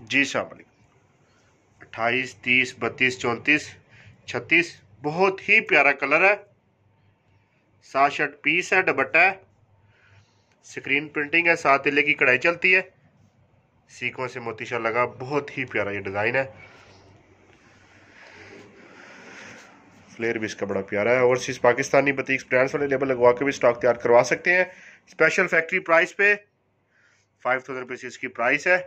जी शाह अट्ठाईस तीस बत्तीस चौंतीस छत्तीस बहुत ही प्यारा कलर है शर्ट पीस है दुपट्टा है स्क्रीन प्रिंटिंग है सात तिले की कढ़ाई चलती है सीखों से मोतीशा लगा बहुत ही प्यारा ये डिज़ाइन है फ्लेयर भी इसका बड़ा प्यारा है और सिर्फ पाकिस्तानी बतीक ब्रांड्स वाले लेबल लगवा के भी स्टॉक तैयार करवा सकते हैं स्पेशल फैक्ट्री प्राइस पे फाइव थाउजेंड रुपीज़ इसकी प्राइस है